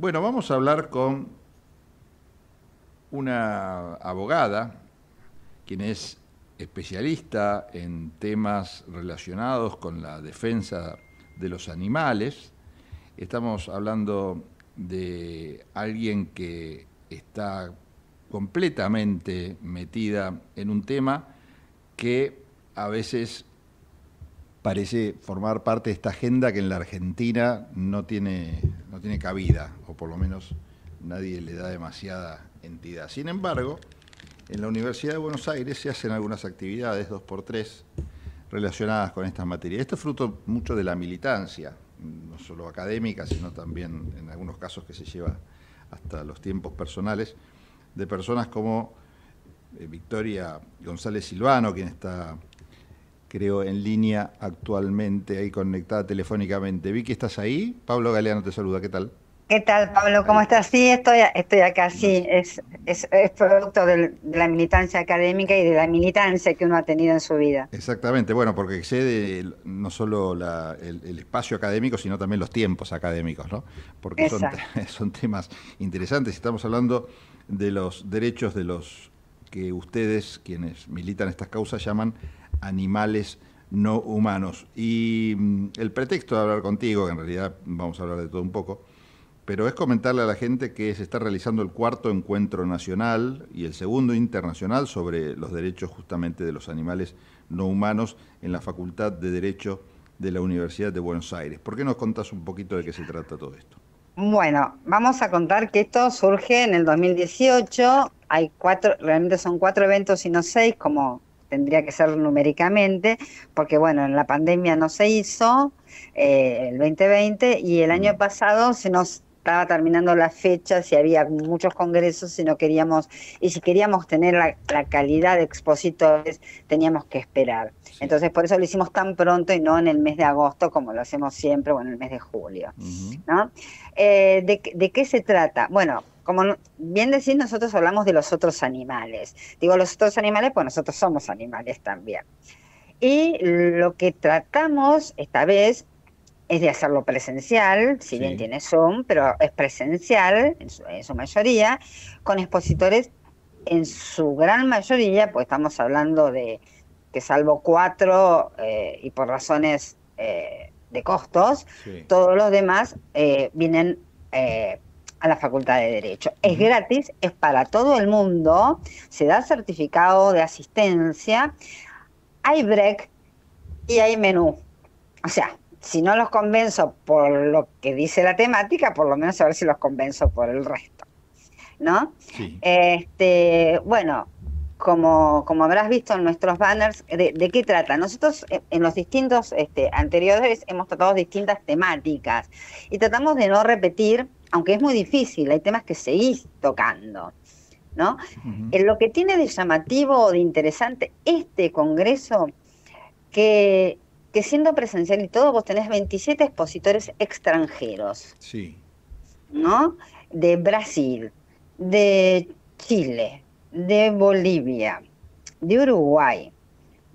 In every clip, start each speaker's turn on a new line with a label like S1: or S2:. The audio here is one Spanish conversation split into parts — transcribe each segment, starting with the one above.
S1: Bueno, vamos a hablar con una abogada, quien es especialista en temas relacionados con la defensa de los animales. Estamos hablando de alguien que está completamente metida en un tema que a veces parece formar parte de esta agenda que en la Argentina no tiene, no tiene cabida, o por lo menos nadie le da demasiada entidad. Sin embargo, en la Universidad de Buenos Aires se hacen algunas actividades, dos por tres, relacionadas con estas materias. Esto es fruto mucho de la militancia, no solo académica, sino también en algunos casos que se lleva hasta los tiempos personales, de personas como eh, Victoria González Silvano, quien está creo, en línea actualmente, ahí conectada telefónicamente. Vicky, ¿estás ahí? Pablo Galeano te saluda, ¿qué tal?
S2: ¿Qué tal, Pablo? ¿Cómo estás? Sí, estoy, estoy acá, sí. Es, es, producto de la militancia académica y de la militancia que uno ha tenido en su vida.
S1: Exactamente, bueno, porque excede no solo el, espacio académico, sino también los tiempos académicos, ¿no? Porque son, son temas interesantes. Estamos hablando de los derechos de los que ustedes, quienes militan estas causas, llaman animales no humanos. Y mm, el pretexto de hablar contigo, que en realidad vamos a hablar de todo un poco, pero es comentarle a la gente que se está realizando el cuarto encuentro nacional y el segundo internacional sobre los derechos justamente de los animales no humanos en la Facultad de Derecho de la Universidad de Buenos Aires. ¿Por qué nos contás un poquito de qué se trata todo esto?
S2: Bueno, vamos a contar que esto surge en el 2018. Hay cuatro, realmente son cuatro eventos y no seis, como tendría que ser numéricamente, porque bueno, en la pandemia no se hizo eh, el 2020 y el año pasado se nos estaba terminando la fecha, si había muchos congresos, si no queríamos, y si queríamos tener la, calidad de expositores, teníamos que esperar. Entonces, por eso lo hicimos tan pronto y no en el mes de agosto, como lo hacemos siempre, o en el mes de julio. Eh, ¿de, qué se trata? Bueno, como bien decís, nosotros hablamos de los otros animales. Digo los otros animales, pues nosotros somos animales también. Y lo que tratamos esta vez es de hacerlo presencial, si bien tiene Zoom, pero es presencial en su, mayoría, con expositores en su gran mayoría, pues estamos hablando de que salvo cuatro eh, y por razones eh, de costos, todos los demás eh, vienen a la Facultad de Derecho. Es gratis, es para todo el mundo, se da certificado de asistencia, hay break y hay menú. O sea, si no los convenzo por lo que dice la temática, por lo menos a ver si los convenzo por el resto. ¿No? Este, bueno, como, como habrás visto en nuestros banners, ¿de, qué trata? Nosotros eh, en los distintos este, anteriores hemos tratado distintas temáticas y tratamos de no repetir, aunque es muy difícil, hay temas que seguís tocando. ¿no? en lo que tiene de llamativo o de interesante este congreso, que que siendo presencial y todo, vos tenés 27 expositores extranjeros. Sí. ¿No? De Brasil, de Chile, de Bolivia, de Uruguay,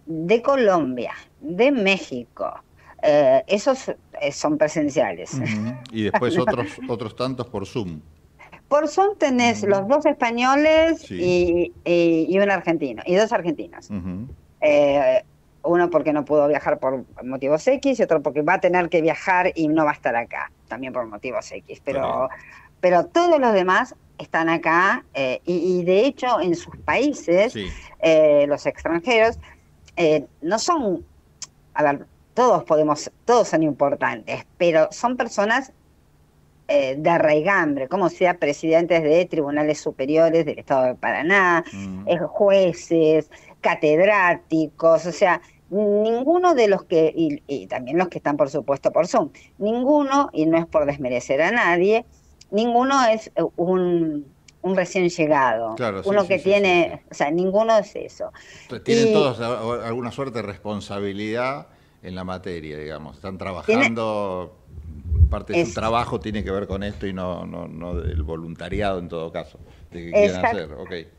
S2: de Colombia, de México. Eh, esos eh, son presenciales.
S1: Y después otros, otros tantos por Zoom.
S2: Por Zoom tenés los dos españoles y, un argentino, y dos argentinos uno porque no pudo viajar por motivos X y otro porque va a tener que viajar y no va a estar acá, también por motivos X, pero, pero todos los demás están acá eh, y, de hecho en sus países eh, los extranjeros eh, no son, a ver, todos podemos, todos son importantes, pero son personas de arraigambre, como sea presidentes de tribunales superiores del Estado de Paraná, mm. jueces, catedráticos, o sea, ninguno de los que, y, también los que están por supuesto por Zoom, ninguno, y no es por desmerecer a nadie, ninguno es eh, un, un recién llegado, uno que tiene, o sea, ninguno es eso.
S1: Tienen todos alguna suerte de responsabilidad en la materia, digamos, están trabajando... parte de su trabajo tiene que ver con esto y no, no, no el voluntariado en todo caso, de hacer.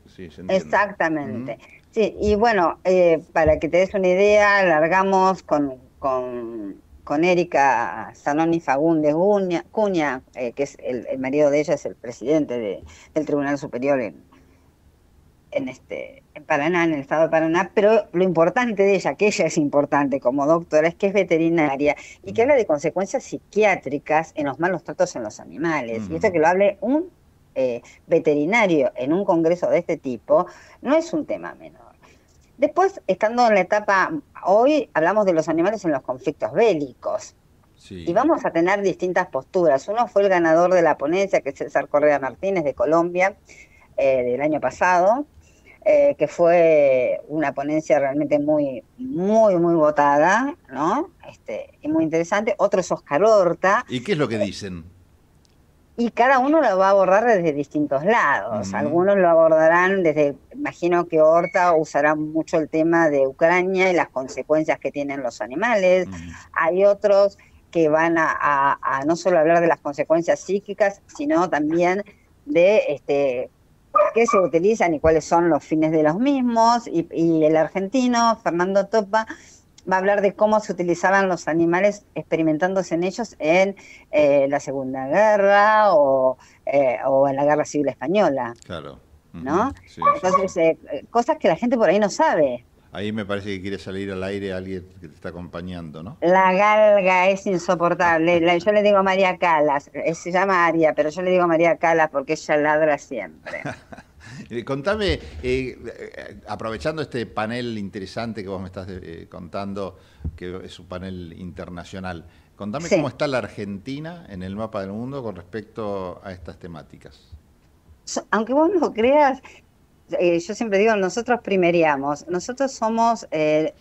S1: sí,
S2: Exactamente. Sí, y bueno, eh, para que te des una idea, largamos con, con, con Erika Sanoni Fagundes de Cuña, eh, que es el, marido de ella, es el presidente del Tribunal Superior en, este, en Paraná, en el estado de Paraná, pero lo importante de ella, que ella es importante como doctora, es que es veterinaria y que mm. habla de consecuencias psiquiátricas en los malos tratos en los animales. Y esto mm. que lo hable un eh, veterinario en un congreso de este tipo no es un tema menor. Después, estando en la etapa, hoy hablamos de los animales en los conflictos bélicos. Y vamos a tener distintas posturas. Uno fue el ganador de la ponencia, que es César Correa Martínez de Colombia, eh, del año pasado, eh, que fue una ponencia realmente muy, muy, muy votada, ¿no? Este, y muy interesante. Otro es Oscar Horta.
S1: ¿Y qué es lo que dicen?
S2: y cada uno lo va a abordar desde distintos lados. Algunos lo abordarán desde, imagino que Horta usará mucho el tema de Ucrania y las consecuencias que tienen los animales. Hay otros que van a, no solo hablar de las consecuencias psíquicas, sino también de este, qué se utilizan y cuáles son los fines de los mismos. y el argentino, Fernando Topa, va a hablar de cómo se utilizaban los animales experimentándose en ellos en eh, la Segunda Guerra eh, o, en la Guerra Civil Española.
S1: Claro. ¿No? Entonces,
S2: eh, cosas que la gente por ahí no sabe.
S1: Ahí me parece que quiere salir al aire alguien que te está acompañando, ¿no?
S2: La galga es insoportable. yo le digo María Calas, se llama Aria, pero yo le digo María Calas porque ella ladra siempre.
S1: Eh, contame, eh, aprovechando este panel interesante que vos me estás eh, contando, que es un panel internacional, contame cómo está la Argentina en el mapa del mundo con respecto a estas temáticas.
S2: Aunque vos no creas, yo siempre digo, nosotros primeríamos. Nosotros somos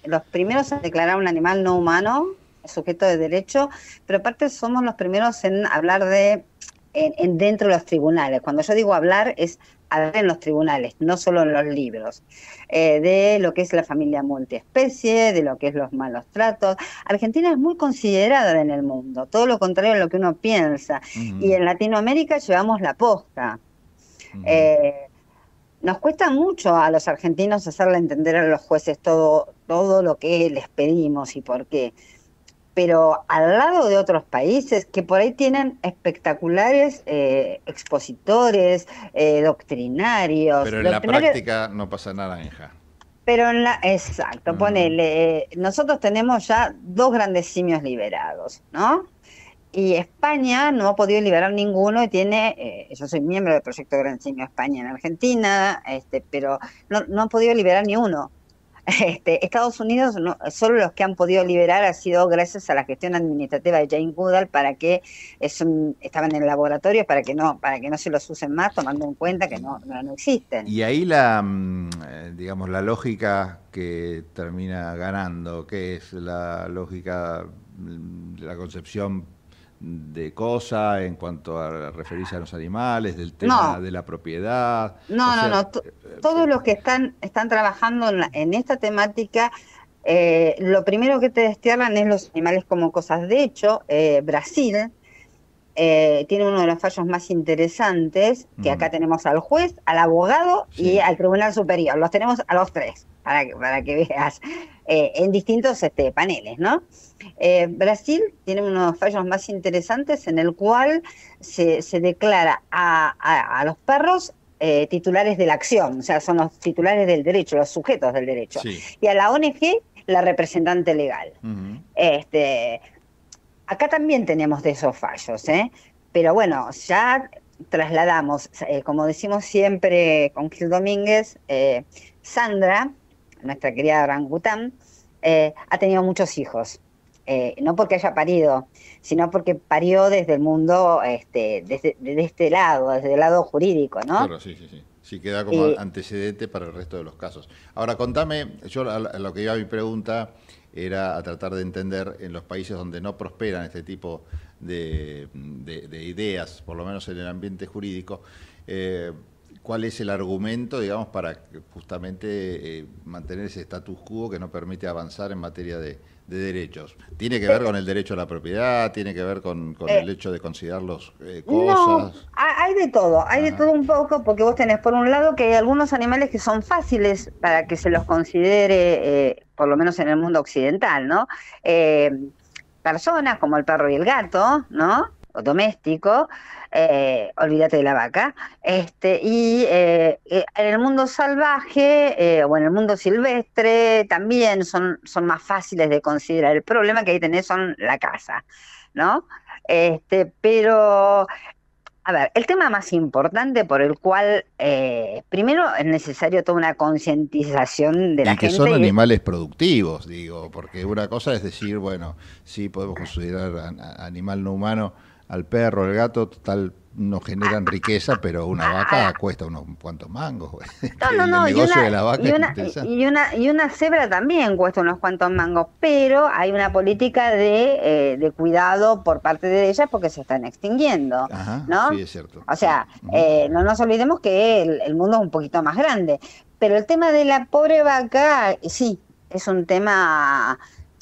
S2: los primeros en declarar un animal no humano, sujeto de derecho, pero aparte somos los primeros en hablar de dentro de los tribunales. Cuando yo digo hablar es en los tribunales, no solo en los libros, eh, de lo que es la familia multiespecie, de lo que es los malos tratos. Argentina es muy considerada en el mundo, todo lo contrario a lo que uno piensa. Y en Latinoamérica llevamos la posta. Eh, nos cuesta mucho a los argentinos hacerle entender a los jueces todo, todo lo que les pedimos y por qué pero al lado de otros países que por ahí tienen espectaculares eh, expositores, eh, doctrinarios. Pero en la práctica
S1: no pasa nada, nada,
S2: Pero en la. Exacto, mm. ponele. Eh, nosotros tenemos ya dos grandes simios liberados, ¿no? Y España no ha podido liberar ninguno y tiene, yo soy miembro del proyecto Gran Simio España en Argentina, este, pero no, no han podido liberar ni uno. Este, Estados Unidos, solo los que han podido liberar ha sido gracias a la gestión administrativa de Jane Goodall para que estaban en el laboratorio para que no para que no se los usen más, tomando en cuenta que no, no, existen.
S1: Y ahí la mm, eh, digamos la lógica que termina ganando, que es la lógica de mm, la concepción de cosas en cuanto a referirse a los animales, del tema de la propiedad. No, no, no. Eh,
S2: eh, todos eh, los que están, están trabajando en, esta temática, lo primero que te destierran es los animales como cosas. De hecho, Brasil tiene uno de los fallos más interesantes, que acá tenemos al juez, al abogado y al Tribunal Superior. Los tenemos a los tres, para para que veas. Eh, en distintos este, paneles, ¿no? Eh, Brasil tiene unos fallos más interesantes en el cual se, declara a, los perros eh, titulares de la acción, o sea, son los titulares del derecho, los sujetos del derecho, y a la ONG la representante legal. este, acá también tenemos de esos fallos, ¿eh? pero bueno, ya trasladamos, como decimos siempre con Gil Domínguez, Sandra, nuestra querida orangután, eh, ha tenido muchos hijos. Eh, no porque haya parido, sino porque parió desde el mundo, este, desde, este lado, desde el lado jurídico, ¿no? Claro,
S1: sí, sí, sí. Sí, queda como antecedente para el resto de los casos. Ahora, contame, yo lo que iba a mi pregunta era a tratar de entender en los países donde no prosperan este tipo de, ideas, por lo menos en el ambiente jurídico, eh, cuál es el argumento, digamos, para justamente eh, mantener ese status quo que no permite avanzar en materia de, derechos. ¿Tiene que ver con el derecho a la propiedad? ¿Tiene que ver con, eh, el hecho de considerarlos eh, cosas? No,
S2: hay de todo, hay de todo un poco, porque vos tenés por un lado que hay algunos animales que son fáciles para que se los considere, por lo menos en el mundo occidental, ¿no? personas como el perro y el gato, ¿no? doméstico, eh, olvídate de la vaca, este, y eh, eh, en el mundo salvaje o en el mundo silvestre también son, son más fáciles de considerar. El problema que ahí tenés son la casa, ¿no? Este, pero, a ver, el tema más importante por el cual primero es necesario toda una concientización de la que gente. que son animales productivos,
S1: digo, porque una cosa es decir, bueno, sí podemos considerar animal no humano al perro, al gato, total, no generan ah, riqueza, ah, pero una ah, vaca cuesta unos cuantos mangos.
S2: No, no, no, y una, y, una, y, una, y una, cebra también cuesta unos cuantos mangos, pero hay una política de, eh, de cuidado por parte de ellas porque se están extinguiendo. Ajá, ¿no? Sí, es cierto. O sea, eh, no nos olvidemos que el, el mundo es un poquito más grande, pero el tema de la pobre vaca, sí, es un tema,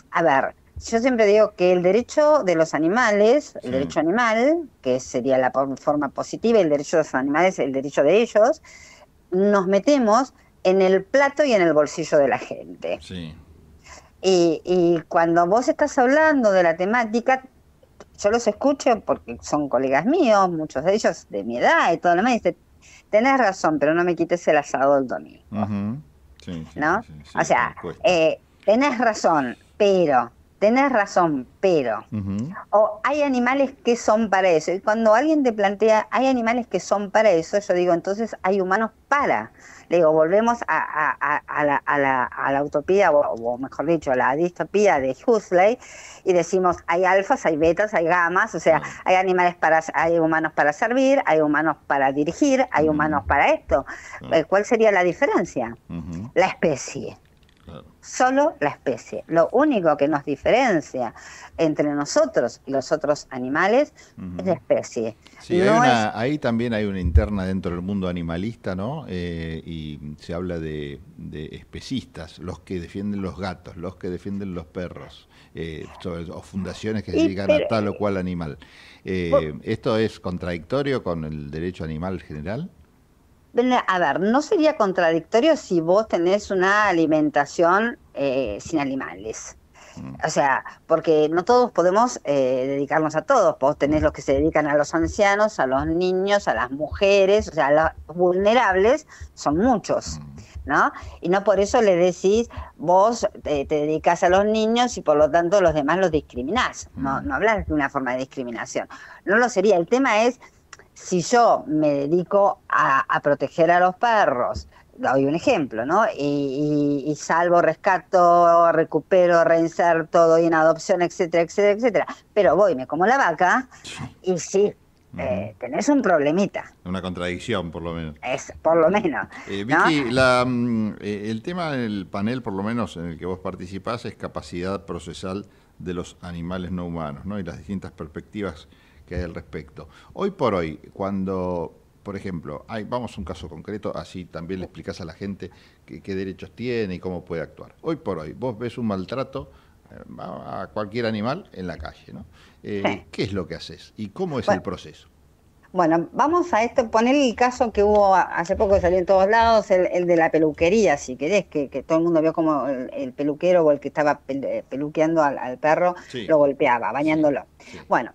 S2: a ver, yo siempre digo que el derecho de los animales, el derecho animal, que sería la forma positiva, el derecho de los animales, el derecho de ellos, nos metemos en el plato y en el bolsillo de la gente. Sí. Y, cuando vos estás hablando de la temática, yo los escucho porque son colegas míos, muchos de ellos de mi edad y todo lo demás, y tenés razón, pero no me quites el asado del domingo. sí, ¿No? o sea, eh, tenés razón, pero tenés razón, pero. O hay animales que son para eso. Y cuando alguien te plantea, hay animales que son para eso, yo digo, entonces hay humanos para. Le digo, volvemos a, la, utopía, o, mejor dicho, a la distopía de Huxley, y decimos, hay alfas, hay betas, hay gamas, o sea, hay animales para, hay humanos para servir, hay humanos para dirigir, hay humanos para esto. Eh, ¿Cuál sería la diferencia? La especie. Solo la especie. Lo único que nos diferencia entre nosotros y los otros animales es la especie.
S1: ahí también hay una interna dentro del mundo animalista, ¿no? Eh, y se habla de, especistas, los que defienden los gatos, los que defienden los perros, eh, o fundaciones que se dedican a tal o cual animal. Eh, ¿Esto es contradictorio con el derecho animal general?
S2: a ver, no sería contradictorio si vos tenés una alimentación eh, sin animales. Mm. O sea, porque no todos podemos eh, dedicarnos a todos. Vos tenés los que se dedican a los ancianos, a los niños, a las mujeres, o sea, los vulnerables son muchos, mm. ¿no? Y no por eso le decís, vos eh, te, dedicas a los niños y por lo tanto los demás los discriminás. No, mm. no hablas de una forma de discriminación. No lo sería. El tema es si yo me dedico a, proteger a los perros, doy un ejemplo, ¿no? Y, salvo, rescato, recupero, reinserto, doy en adopción, etcétera, etcétera, etcétera. Pero voy, me como la vaca y sí, eh, tenés un problemita.
S1: Una contradicción, por lo menos.
S2: Es, por lo menos.
S1: Eh, Vicky, mm, eh, el tema del panel, por lo menos en el que vos participás, es capacidad procesal de los animales no humanos, ¿no? Y las distintas perspectivas al respecto. Hoy por hoy, cuando, por ejemplo, vamos a un caso concreto, así también le explicas a la gente qué, derechos tiene y cómo puede actuar. Hoy por hoy, vos ves un maltrato eh, a cualquier animal en la calle, ¿no? Eh, ¿Qué es lo que haces y cómo es el proceso?
S2: Bueno, vamos a esto, poner el caso que hubo hace poco, que salió en todos lados, el, de la peluquería, si querés, que, todo el mundo vio como el, peluquero o el que estaba eh, peluqueando al, perro lo golpeaba, bañándolo. Bueno,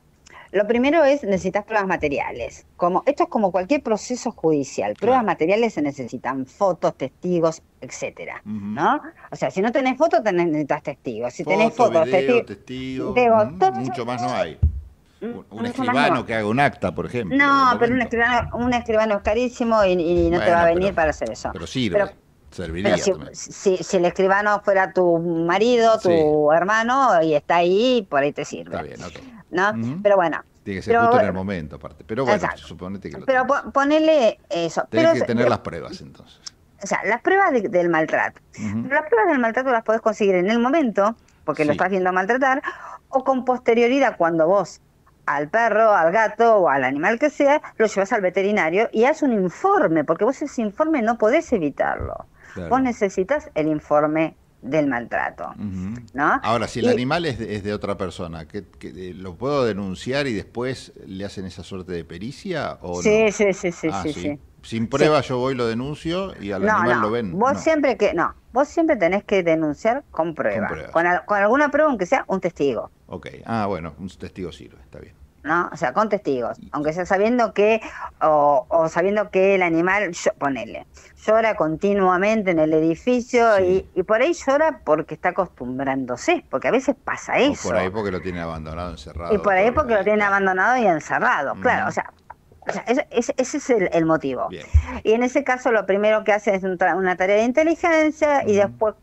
S2: lo primero es necesitas pruebas materiales. Como, esto es como cualquier proceso judicial. Pruebas materiales se necesitan fotos, testigos, etcétera, ¿no? O sea, si no tenés fotos, tenés, necesitas testigos. Si tenés fotos, testigos,
S1: testigos mucho más no hay. Mm, un, escribano que haga un acta, por ejemplo. No,
S2: pero un escribano, un escribano es carísimo y, no te va a venir para hacer eso. Pero sirve. Serviría si, el escribano fuera tu marido, tu hermano, y está ahí, por ahí te
S1: sirve. Está bien,
S2: pero bueno. Tiene que ser justo en el
S1: momento, aparte. Pero bueno, suponete que lo Pero
S2: ponele eso. Tienes que tener las
S1: pruebas, entonces.
S2: O sea, las pruebas del maltrato. las pruebas del maltrato las podés conseguir en el momento, porque lo estás viendo maltratar, o con posterioridad cuando vos al perro, al gato o al animal que sea, lo llevas al veterinario y haces un informe, porque vos ese informe no podés evitarlo. Vos necesitas el informe del maltrato.
S1: ¿no? Ahora, si el animal es de, otra persona, ¿que, que, eh, lo puedo denunciar y después le hacen esa suerte de pericia? O sí, ah, sí, sí, sí, Sin prueba yo voy, lo denuncio y al animal lo ven. Vos siempre
S2: que, no, vos siempre tenés que denunciar con prueba. Con, alguna prueba, aunque sea un testigo.
S1: Ok, ah, bueno, un testigo sirve, está bien.
S2: O sea, con testigos, aunque sea sabiendo que, o, sabiendo que el animal, ponele, llora continuamente en el edificio y, por ahí llora porque está acostumbrándose, porque a veces pasa o eso. por ahí
S1: porque lo tiene abandonado, encerrado. Y por ahí
S2: porque lo tiene abandonado y encerrado, claro, o sea, o sea, ese, es el, motivo. Y en ese caso lo primero que hace es una tarea de inteligencia y después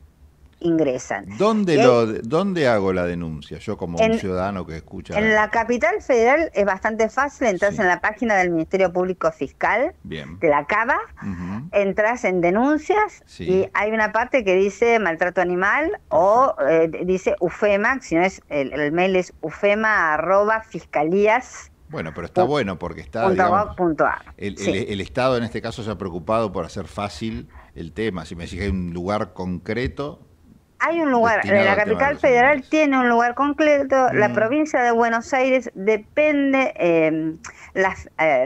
S2: ingresan. ¿Dónde,
S1: hago la denuncia? Yo como un ciudadano que escucha... En la
S2: capital federal es bastante fácil, entras en la página del Ministerio Público Fiscal, Bien. de la acaba, entras en denuncias y hay una parte que dice maltrato animal o eh, dice UFEMA, si no es, el, mail es ufema fiscalías.
S1: Bueno, pero está bueno porque está. el, Estado en este caso se ha preocupado por hacer fácil el tema. Si me hay un lugar concreto,
S2: hay un lugar, la capital federal tiene un lugar concreto, la mm. provincia de Buenos Aires depende, em, las, eh,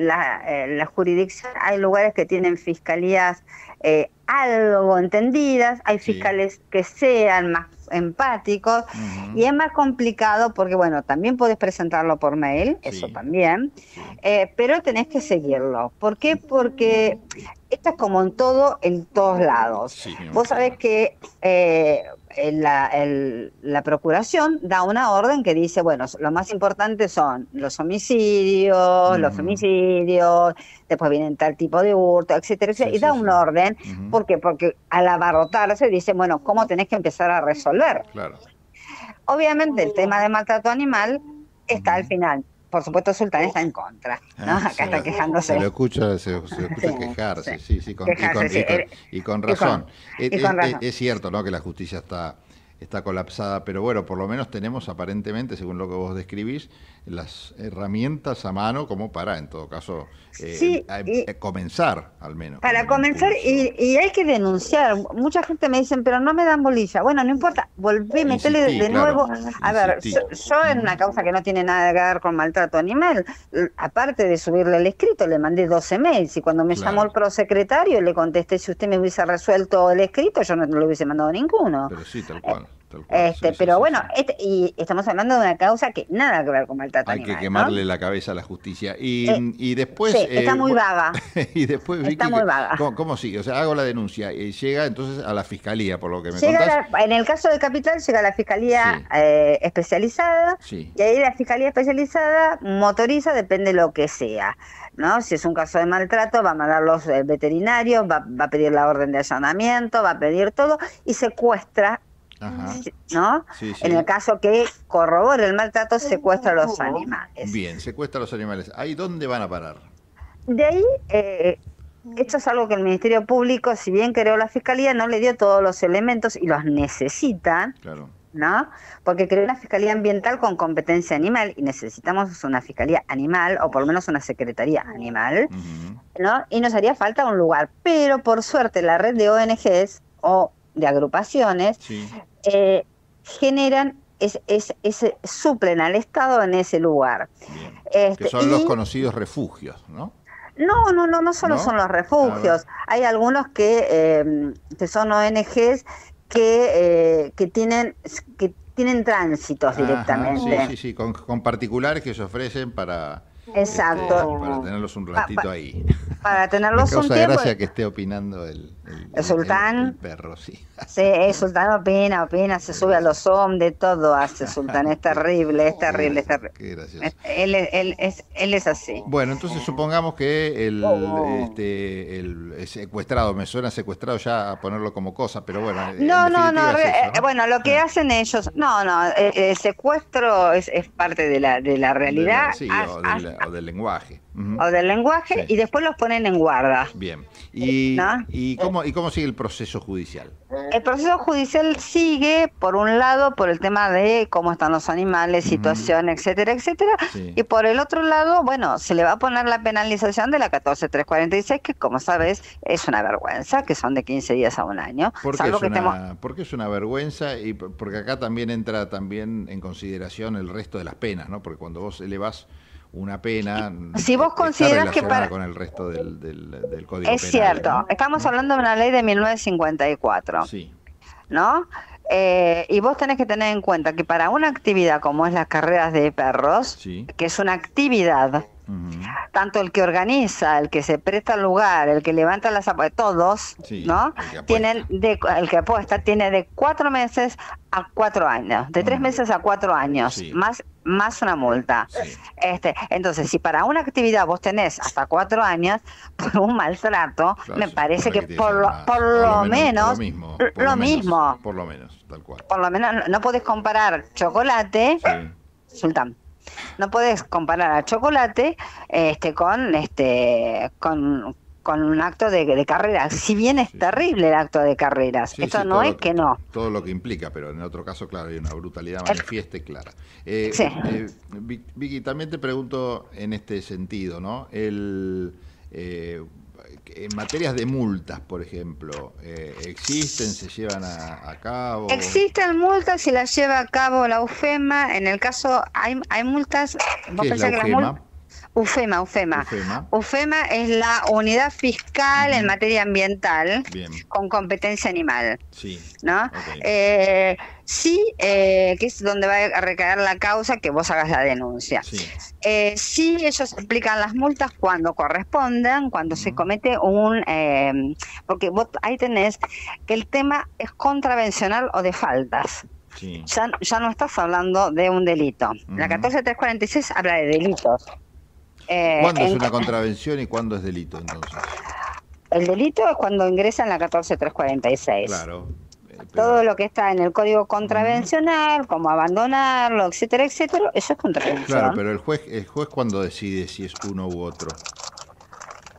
S2: eh, la, jurisdicción, hay lugares que tienen fiscalías eh, algo entendidas, hay fiscales que sean más empáticos y es más complicado porque bueno, también podés presentarlo por mail, eso también, pero tenés que seguirlo. ¿Por qué? Porque esto es como en todo, en todos lados. Vos sabés que la, procuración da una orden que dice, bueno, lo más importante son los homicidios, los femicidios, después vienen tal tipo de hurto, etcétera, y da una orden, porque Porque al abarrotarse dice, bueno, ¿cómo tenés que empezar a resolver? Obviamente el tema de maltrato animal está al final, por supuesto Sultán oh. está en contra, ¿no? Ah, Acá está quejándose. Se lo
S1: escucha, se, escucha sí, quejarse, sí, sí, con, razón. Es cierto, ¿no? Que la justicia está está colapsada, pero bueno, por lo menos tenemos aparentemente, según lo que vos describís, las herramientas a mano como para, en todo caso, eh, eh, eh, comenzar al menos. Para comenzar,
S2: y, hay que denunciar. Mucha gente me dice, pero no me dan bolilla. Bueno, no importa, volví, metele de, nuevo. A ver, yo, en una causa que no tiene nada que ver con maltrato animal, aparte de subirle el escrito, le mandé 12 mails y cuando me llamó el prosecretario y le contesté, si usted me hubiese resuelto el escrito, yo no, le hubiese mandado ninguno. Pero sí, tal cual. Este, pero bueno, este, y estamos hablando de una causa que nada que ver con maltrato Hay que quemarle
S1: la cabeza a la justicia. Y, eh, después... Sí, está eh, muy vaga. está muy vaga. ¿cómo, O sea, hago la denuncia. y eh, llega entonces a la fiscalía, por lo que me llega
S2: en el caso de Capital, llega a la fiscalía especializada. Y ahí la fiscalía especializada motoriza, depende lo que sea. ¿no? Si es un caso de maltrato, va a mandar los veterinarios, va a pedir la orden de allanamiento, va a pedir todo y secuestra ¿no? En el caso que corrobore el maltrato, secuestra a los animales.
S1: Bien, secuestra a los animales. ¿Ahí dónde van a parar?
S2: De ahí, eh, esto es algo que el Ministerio Público, si bien creó la Fiscalía, no le dio todos los elementos y los necesita. Claro. ¿no? Porque creó una fiscalía ambiental con competencia animal y necesitamos una fiscalía animal o por lo menos una secretaría animal, ¿no? Y nos haría falta un lugar, pero por suerte la red de ONGs o de agrupaciones eh, generan, es, suplen al Estado en ese lugar. Este, que son los conocidos
S1: refugios,
S2: ¿no? No, no, no, no solo son los refugios. Ah, Hay algunos que, em, son ONGs que, eh, que tienen que tienen tránsitos directamente. Sí, sí, sí,
S1: con, con particulares que se ofrecen para Exacto. Este, para tenerlos un ratito ahí.
S2: Para tenerlos un tiempo. gracia que
S1: esté opinando el,
S2: sultán.
S1: perro, sí. Sí,
S2: el sultán opina, opina, se sube a los hombres, de todo hace sultán. Es terrible, es terrible, es terrible. Eh, él, es, es así.
S1: Bueno, entonces supongamos que oh. este, el, secuestrado, me suena secuestrado ya a ponerlo como cosa, pero bueno. No, no, eh, no,
S2: Bueno, lo que ah. hacen ellos, no, no, el, secuestro es, parte de la, realidad
S1: o del lenguaje. O
S2: del lenguaje y
S1: después los ponen en guarda. Bien. ¿Y, cómo, ¿Y cómo sigue el proceso judicial?
S2: El proceso judicial sigue, por un lado, por el tema de cómo están los animales, situación, etcétera, etcétera. Y por el otro lado, bueno, se le va a poner la penalización de la 14346, que como sabes, es una vergüenza, que son de 15 días a un año. ¿Por es, una,
S1: es una vergüenza? Y porque acá también entra también en consideración el resto de las penas, ¿no? Porque cuando vos elevás una pena. Si
S2: vos consideras que para...
S1: con el resto del, código es cierto.
S2: Estamos mm. hablando de una ley de 1954. Sí. ¿No? Eh, y vos tenés que tener en cuenta que para una actividad como es las carreras de perros, que es una actividad, tanto el que organiza, el que se presta al lugar, el que levanta las apuestas, eh, todos, ¿no? Tienen de, el que apuesta tiene de cuatro meses a cuatro años, de tres meses a cuatro años, más más una multa. Este, entonces, si para una actividad vos tenés hasta cuatro años por un maltrato, me parece que, por, lo, por, lo, menos, lo mismo,
S1: por lo, menos, por lo menos, tal cual.
S2: Por lo menos no podés comparar chocolate, sultán. No podés comparar a chocolate este con este con con un acto de, carreras, Si bien es terrible el acto de carreras, esto no es que
S1: no. Todo lo que implica, pero en otro caso, claro, hay una brutalidad eh, manifiesta y clara. Eh, eh, Vicky, también te pregunto en este sentido, ¿no? El, en materias de multas, por ejemplo, ¿existen? ¿Se llevan a, cabo? Existen
S2: multas y las lleva a cabo la UFEMA. En el caso, hay, multas. ¿Vos ¿Qué es Que las UFEMA, UFEMA, UFEMA. es la unidad fiscal en materia ambiental con competencia animal. Sí. ¿No? Eh, sí, eh, que es donde va a recaer la causa que vos hagas la denuncia. Sí, eh, ellos aplican las multas cuando correspondan, cuando se comete un... porque vos ahí tenés que el tema es contravencional o de faltas. Ya, no estás hablando de un delito. La 14346 habla de delitos. Eh, ¿Cuándo es una
S1: contravención y cuándo es delito entonces?
S2: El delito es cuando ingresa en la 14346. Claro. Eh, Todo lo que está en el código contravencional, como abandonarlo, etcétera, etcétera, eso es contravención. Claro,
S1: pero el juez, el juez cuando decide si es uno u otro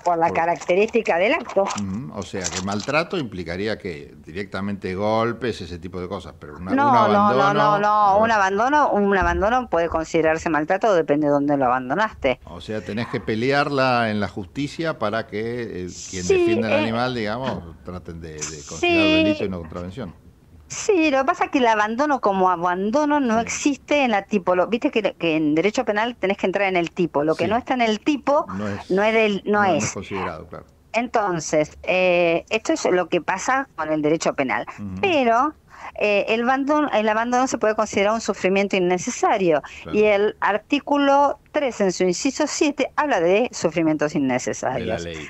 S1: por
S2: la característica del acto.
S1: Mm, o sea, que maltrato implicaría que directamente golpes, ese tipo de cosas, pero no, un abandono... No, no, no, un abandono, un abandono puede
S2: considerarse maltrato, depende de dónde lo abandonaste.
S1: O sea, tenés que pelearla en la justicia para que eh, quien defienda al eh, animal, digamos, traten de, considerar delito y no contravención.
S2: Sí, lo que pasa es que el abandono como abandono no existe en la tipo. Viste que, en derecho penal tenés que entrar en el tipo. Lo que no está en el tipo no es, no no, es.
S1: considerado, claro.
S2: Entonces, eh, esto es lo que pasa con el derecho penal. Pero eh, el, abandono, el abandono se puede considerar un sufrimiento innecesario. Y el artículo 3, en su inciso 7, habla de sufrimientos innecesarios. De la ley.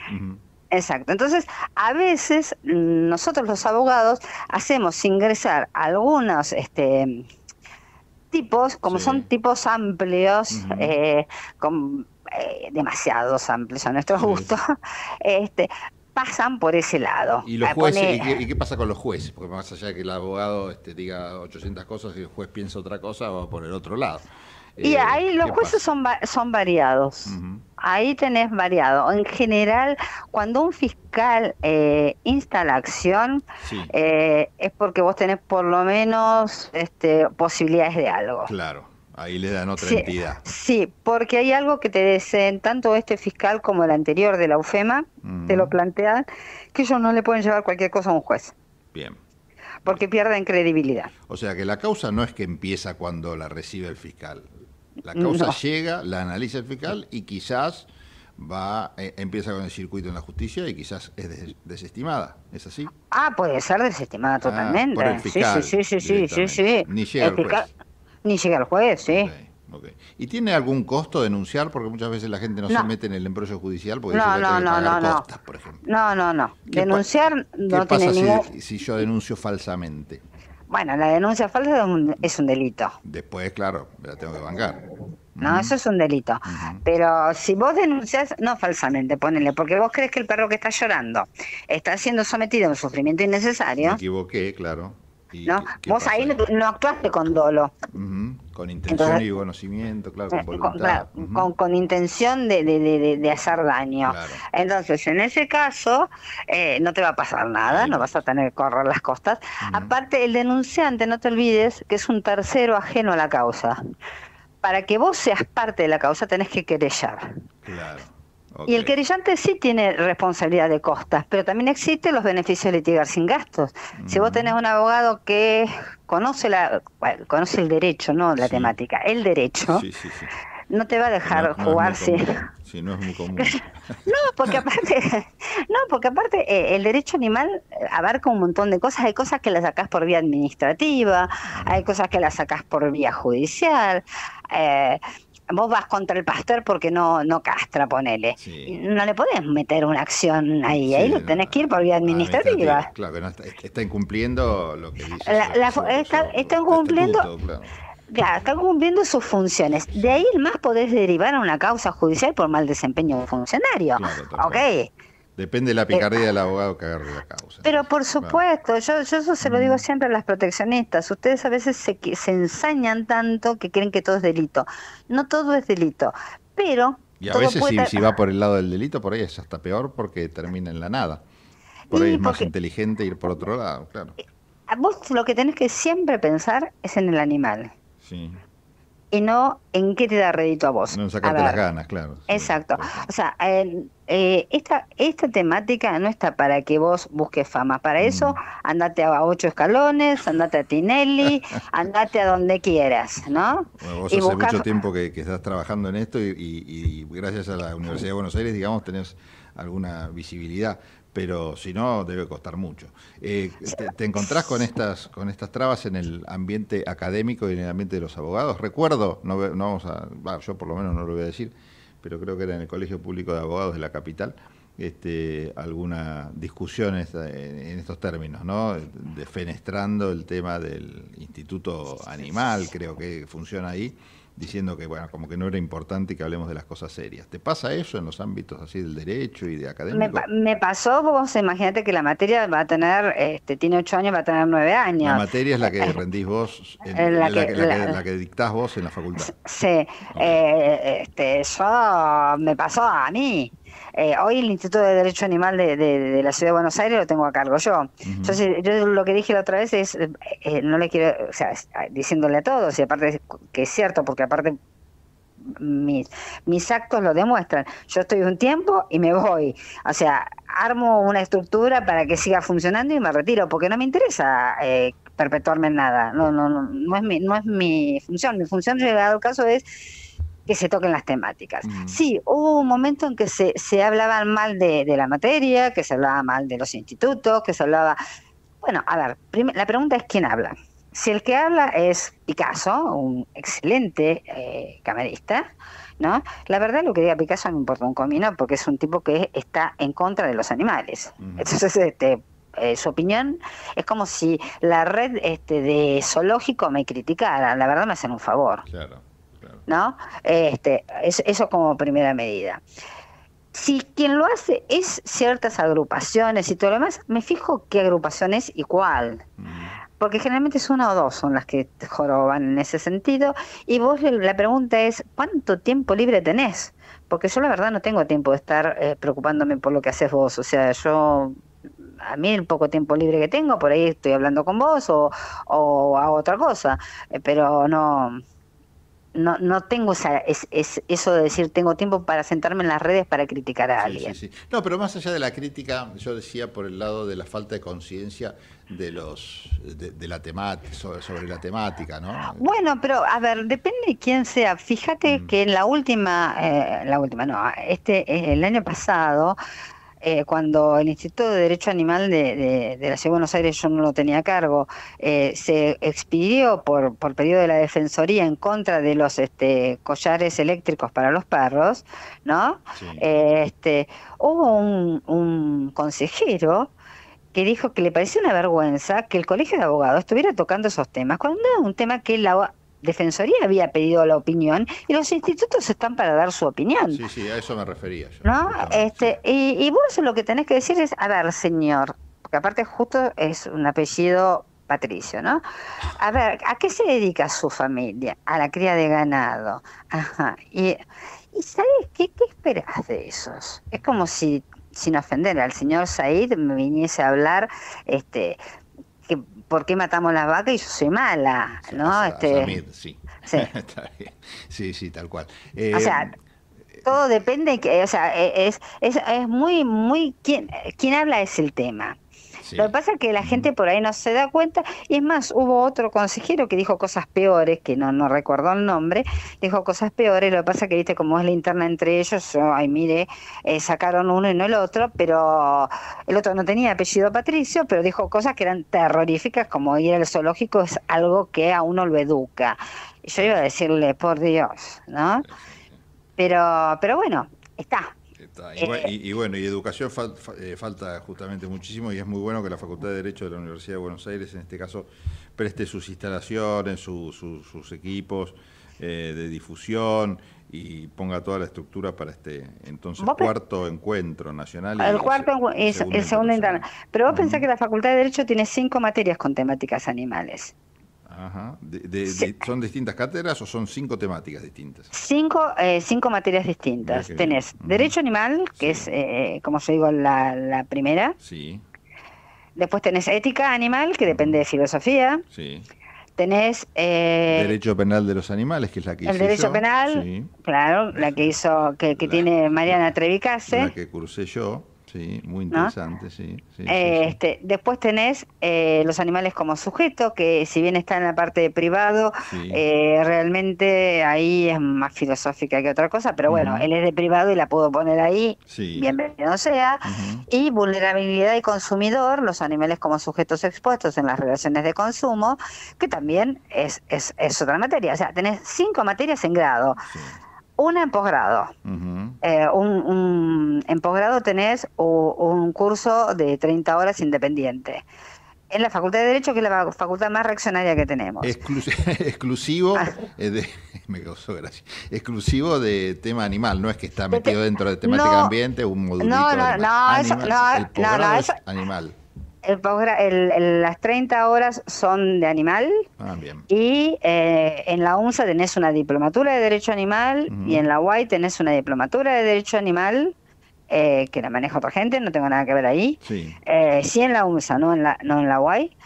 S2: Exacto. Entonces, a veces mm, nosotros los abogados hacemos ingresar algunos este, tipos, como son tipos amplios, eh, eh, demasiados amplios a nuestro gusto, este, pasan por ese lado. ¿Y, los eh, jueces,
S1: ¿y, qué, pasa con los jueces? Porque más allá de que el abogado este, diga 800 cosas y el juez piensa otra cosa, va por el otro lado. Y eh, ahí los jueces
S2: son, son variados. Ahí tenés variado. En general, cuando un fiscal eh, insta la acción, eh, es porque vos tenés por lo menos este, posibilidades de algo.
S1: Claro. Ahí le dan otra sí, entidad.
S2: Sí, porque hay algo que te deseen tanto este fiscal como el anterior de la UFEMA, te lo plantean, que ellos no le pueden llevar cualquier cosa a un juez. Bien. Porque pierden credibilidad.
S1: O sea que la causa no es que empieza cuando la recibe el fiscal. La causa llega, la analiza el fiscal y quizás va eh, empieza con el circuito en la justicia y quizás es desestimada, ¿es así?
S2: Ah, puede ser desestimada ah, totalmente. sí, sí, sí, sí, Ni llega al juez.
S1: Ni llega al juez, sí. ¿Y tiene algún costo denunciar? Porque muchas veces la gente no, se mete en el embrollo judicial porque no, dice que por ejemplo.
S2: No, no, no. Denunciar no ¿qué pasa si,
S1: si yo denuncio falsamente?
S2: Bueno, la denuncia falsa es un, delito.
S1: Después, claro, la tengo que bancar.
S2: No, eso es un delito. Pero si vos denunciás, no falsamente, ponele, porque vos crees que el perro que está llorando está siendo sometido a un sufrimiento innecesario. Me equivoqué, claro. ¿no? Vos ahí no, actuaste con dolo. Con intención y
S1: conocimiento, claro, eh, con
S2: Con, intención de, de, hacer daño. Entonces, en ese caso, eh, no te va a pasar nada, no vas a tener que correr las costas. Aparte, el denunciante, no te olvides, que es un tercero ajeno a la causa. Para que vos seas parte de la causa tenés que querellar. Claro. Y el querellante sí tiene responsabilidad de costas, pero también existen los beneficios de litigar sin gastos. Si vos tenés mm. un abogado que conoce la conoce el derecho, no la temática, el derecho. no te va a dejar jugar no
S1: si no es muy común.
S2: no, porque aparte, no, porque aparte eh, el derecho animal eh, abarca un montón de cosas. Hay cosas que las sacás por vía administrativa, hay cosas que las sacás por vía judicial. Eh, vos vas contra el pastor porque no, no castra, ponele. No le podés meter una acción ahí, ahí lo tenés que ir por vía administrativa.
S1: Claro, está, incumpliendo lo que dice.
S2: La, está, está, incumpliendo. cumpliendo sus funciones. De ahí el más podés derivar a una causa judicial por mal desempeño de un funcionario. Claro, ok.
S1: Depende de la eh, picardía del ah. abogado que agarre la
S2: causa. Pero por supuesto, yo, yo eso se lo digo mm. siempre a las proteccionistas. Ustedes a veces se, se ensañan tanto que creen que todo es delito. No todo es delito, pero...
S1: Y a veces si, va por el lado del delito, por ahí es hasta peor porque termina en la nada. Por ahí es más inteligente ir por otro lado, claro. Eh,
S2: vos lo que tenés que siempre pensar es en el animal. Sí y no en qué te da rédito a vos. No sacarte las
S1: ganas, claro.
S2: Exacto. O sea, eh, esta, esta temática no está para que vos busques fama. Para eso, mm. andate a ocho escalones, andate a Tinelli, andate a donde quieras, ¿no? vos hace mucho tiempo
S1: que, estás trabajando en esto y, y gracias a la Universidad de Buenos Aires, digamos, tenés alguna visibilidad pero si no debe costar mucho. Eh, te, encontrás con estas, con estas trabas en el ambiente académico y en el ambiente de los abogados? Recuerdo, no, vamos a, yo por lo menos no lo voy a decir, pero creo que era en el Colegio Público de Abogados de la capital, este, alguna discusión en estos términos, ¿no? Defenestrando el tema del Instituto Animal, creo que funciona ahí diciendo que, bueno, como que no era importante que hablemos de las cosas serias. ¿Te pasa eso en los ámbitos así del derecho y de académico?
S2: Me, pasó, vos imagínate que la materia va a tener, este, tiene ocho años, va a tener nueve años. La materia
S1: es la que rendís vos, en, la, que, la, dictás vos en la facultad.
S2: Sí, eh, este, yo me pasó a mí. Eh, hoy el Instituto de Derecho Animal de, la Ciudad de Buenos Aires lo tengo a cargo yo. Entonces, yo lo que dije la otra vez es, eh, no le quiero, o sea, diciéndole a todos, y aparte que es cierto, porque aparte mis, actos lo demuestran. Yo estoy un tiempo y me voy. O sea, armo una estructura para que siga funcionando y me retiro, porque no me interesa eh, perpetuarme en nada. No, no, no, no es mi, no es mi función. Mi función, llegado al caso, es que se toquen las temáticas. Mm. Sí, hubo un momento en que se, se hablaba mal de, la materia, que se hablaba mal de los institutos, que se hablaba... Bueno, a ver, la pregunta es quién habla. Si el que habla es Picasso, un excelente eh, camerista, ¿no? La verdad lo que diga Picasso no importa un comino porque es un tipo que está en contra de los animales. Entonces, este, eh, su opinión es como si la red este, de zoológico me criticara. La verdad me hacen un favor. Claro. ¿no? Este, eso, eso como primera medida. Si quien lo hace es ciertas agrupaciones y todo lo demás, me fijo qué agrupación es y cuál. Mm. porque generalmente es una o dos son las que joroban en ese sentido, y vos la pregunta es, ¿cuánto tiempo libre tenés? Porque yo la verdad no tengo tiempo de estar eh, preocupándome por lo que haces vos, o sea, yo... A mí el poco tiempo libre que tengo, por ahí estoy hablando con vos o, o otra cosa, eh, pero no, no, no tengo es, eso de decir tengo tiempo para sentarme en las redes para criticar a alguien.
S1: No, pero más allá de la crítica, yo decía por el lado de la falta de conciencia de los de, la temática sobre, la temática, ¿no?
S2: Bueno, pero a ver, depende de quién sea. Fíjate mm. que en la última, eh, la última, no, este eh, el año pasado eh, cuando el Instituto de Derecho Animal de, de, la Ciudad de Buenos Aires, yo no lo tenía a cargo, eh, se expidió por, por pedido de la Defensoría en contra de los este, collares eléctricos para los perros, ¿no? Eh, este, hubo un, consejero que dijo que le parecía una vergüenza que el Colegio de Abogados estuviera tocando esos temas, cuando era un tema que la Defensoría había pedido la opinión y los institutos están para dar su opinión.
S1: Sí, sí, a eso me refería. Yo,
S2: Este, y, vos lo que tenés que decir es, a ver, señor, porque aparte justo es un apellido Patricio, ¿no? A ver, ¿a qué se dedica su familia? A la cría de ganado. Ajá. Y, y ¿sabes qué? ¿Qué esperas de esos? Es como si, sin ofender al señor Said, me viniese a hablar este, ¿por qué matamos las vacas? Y yo soy mala, ¿no? este...
S1: sí. Sí. sí, sí, tal cual. Eh, o sea,
S2: todo depende, o sea, e, es, es, es muy, muy, quién quien habla es el tema. Lo que pasa es que la gente por ahí no se da cuenta. Y es más, hubo otro consejero que dijo cosas peores, que no, no recuerdo el nombre, dijo cosas peores. Lo que pasa es que, viste, como es la interna entre ellos, ay, mire, eh, sacaron uno y no el otro, pero el otro no tenía apellido Patricio, pero dijo cosas que eran terroríficas, como ir al zoológico es algo que a uno lo educa. Y yo iba a decirle, por Dios, ¿no? Pero, pero bueno, está,
S1: y, bueno, y educación eh, falta justamente muchísimo y es muy bueno que la Facultad de Derecho de la Universidad de Buenos Aires, en este caso, preste sus instalaciones, sus equipos eh, de difusión y ponga toda la estructura para este entonces cuarto encuentro nacional. El cuarto el segundo
S2: Pero vos pensás que la Facultad de Derecho tiene cinco materias con temáticas animales.
S1: De, ¿Son distintas cátedras o son cinco temáticas distintas?
S2: Cinco, eh, cinco materias distintas. Tenés Derecho Animal, que es, eh, eh, como se digo, la, primera. Sí. Después tenés Ética Animal, que depende de filosofía. Sí. Tenés... Eh,
S1: derecho Penal de los Animales, que es la que hizo... el Derecho Penal,
S2: claro, la que hizo, que, tiene Mariana Trevicase. La
S1: que cursé yo. Sí, muy interesante, sí,
S2: este, Después tenés eh, los animales como sujeto, que si bien está en la parte de privado,
S1: eh,
S2: realmente ahí es más filosófica que otra cosa, pero bueno, él es de privado y la puedo poner ahí, bienvenido sea. Y vulnerabilidad y consumidor, los animales como sujetos expuestos en las relaciones de consumo, que también es, es, es otra materia. O sea, tenés cinco materias en grado una en posgrado. Eh, un, un, en posgrado tenés o, un curso de 30 horas independiente. En la Facultad de Derecho, que es la facultad más reaccionaria que tenemos.
S1: exclusivo, ah. eh, de, exclusivo de tema animal, no es que está este metido dentro de temática ambiente, un modulito. No, no, no, animal
S2: las 30 horas son de animal ah, y eh, en la UNSA tenés una diplomatura de derecho animal y en la UAI tenés una diplomatura de derecho animal eh, que la maneja otra gente, no tengo nada que ver ahí. Sí, eh, sí en la UNSA, no en la, no en la UAI.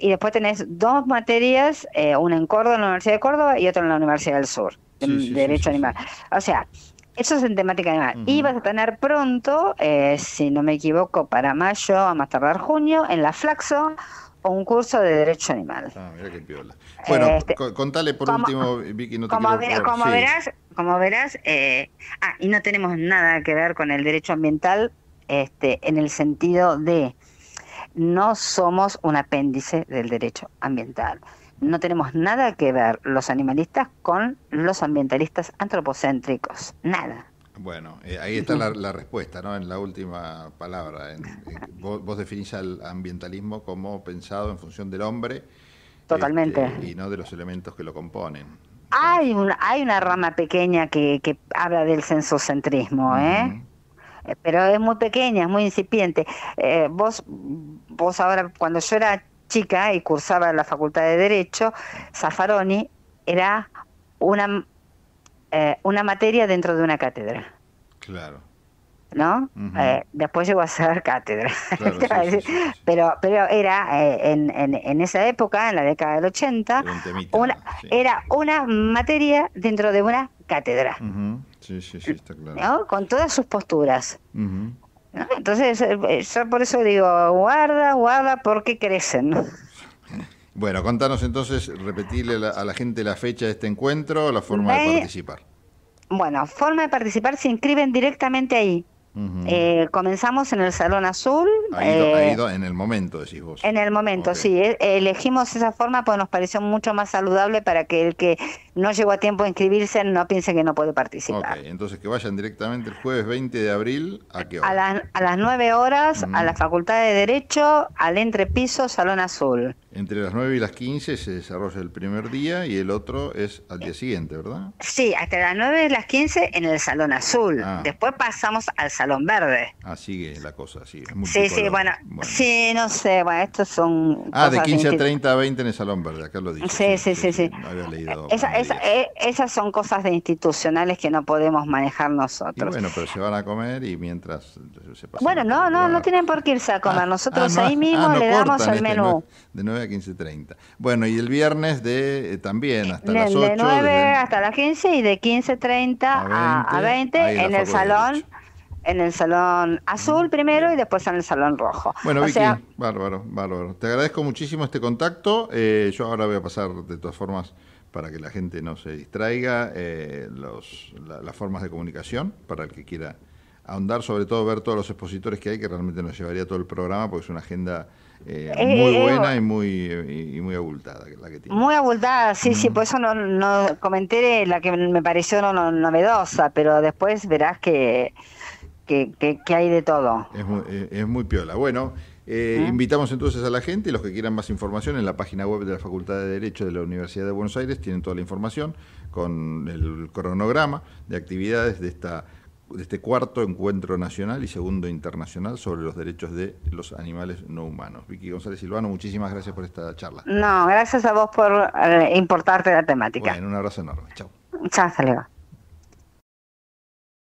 S2: y después tenés dos materias, una en Córdoba, en la Universidad de Córdoba y otra en la Universidad del Sur, de derecho animal. O sea, eso es en temática animal. Y vas a tener pronto, eh, si no me equivoco, para mayo, a más tardar junio, en la Flaxo, un curso de derecho animal. Ah, mira qué piola. Bueno, este, contale por último,
S1: Vicky, no te como, ver, como verás,
S2: como verás, eh, ah, y no tenemos nada que ver con el derecho ambiental, este, en el sentido de no somos un apéndice del derecho ambiental no tenemos nada que ver los animalistas con los ambientalistas antropocéntricos, nada.
S1: Bueno, eh, ahí está la, respuesta, ¿no? En la última palabra. vos, definís al ambientalismo como pensado en función del hombre. Totalmente. Este, y no de los elementos que lo componen.
S2: Hay una, hay una rama pequeña que, habla del sensocentrismo, ¿eh? ¿eh? pero es muy pequeña, es muy incipiente. Eh, vos, vos ahora, cuando yo era chica y cursaba en la Facultad de Derecho, Zaffaroni era una, eh, una materia dentro de una cátedra. Claro. ¿No? Eh, después llegó a ser cátedra. pero, pero era eh, en, en, esa época, en la década del 80, era, una, materia dentro de una cátedra.
S1: Sí, sí, sí, está
S2: claro. Con todas sus posturas. Entonces, eh, eh, yo por eso digo, guarda, guarda, porque crecen.
S1: Bueno, contanos entonces, repetirle a la, gente la fecha de este encuentro, la forma de participar.
S2: Bueno, forma de participar, se inscriben directamente ahí, eh, comenzamos en el Salón Azul.
S1: Ha eh, ido, en el momento, decís vos.
S2: En el momento, sí. Eh, elegimos esa forma porque nos pareció mucho más saludable para que el que no llegó a tiempo de inscribirse no piense que no puede participar.
S1: Entonces que vayan directamente el jueves 20 de abril, ¿a qué hora? A,
S2: las, 9 horas, a la Facultad de Derecho, al entrepiso Salón Azul.
S1: Entre las 9 y las 15 se desarrolla el primer día y el otro es al día siguiente, ¿verdad?
S2: Sí, hasta las 9 y las 15 en el Salón Azul. Ah. Después pasamos al Salón Salón Verde.
S1: así es la cosa, sí. Es sí, sí, bueno,
S2: Sí, no sé, bueno, estos son... Ah, de 15 a
S1: 30 a 20 en el Salón Verde, acá lo dije. Sí, sí, sí, sí. esa,
S2: eh, esas son cosas de institucionales que no podemos manejar nosotros. bueno,
S1: pero se van a comer y mientras se Bueno,
S2: no, no, no tienen por qué irse a comer. Ah, nosotros ah, ahí mismo ah, le damos el este menú.
S1: de 9 a 15.30. Bueno, y el viernes de eh, también hasta las 8. De 9
S2: hasta las 15 y de 15.30 a a, a 20 en el salón en el salón azul mm, primero y después en el salón rojo. Bueno, Vicky,
S1: bárbaro, bárbaro. Te agradezco muchísimo este contacto. Eh, yo ahora voy a pasar de todas formas para que la gente no se distraiga, eh, las formas de comunicación, para el que quiera ahondar, sobre todo ver todos los expositores que hay, que realmente nos llevaría todo el programa, porque es una agenda eh, muy buena y muy, y muy abultada
S2: la que tiene. Muy abultada, sí, sí, mm. por eso no, comenté la que me pareció novedosa, pero después verás que que, hay de todo.
S1: Es muy, eh, es muy piola. Bueno, eh, ¿Mm? Invitamos entonces a la gente, los que quieran más información, en la página web de la Facultad de Derecho de la Universidad de Buenos Aires tienen toda la información con el cronograma de actividades de, esta, de este cuarto encuentro nacional y segundo internacional sobre los derechos de los animales no humanos. Vicky González Silvano, muchísimas gracias por esta charla.
S2: No, gracias a vos por eh, importarte la temática. Bueno, un abrazo enorme. Chao. Chao, hasta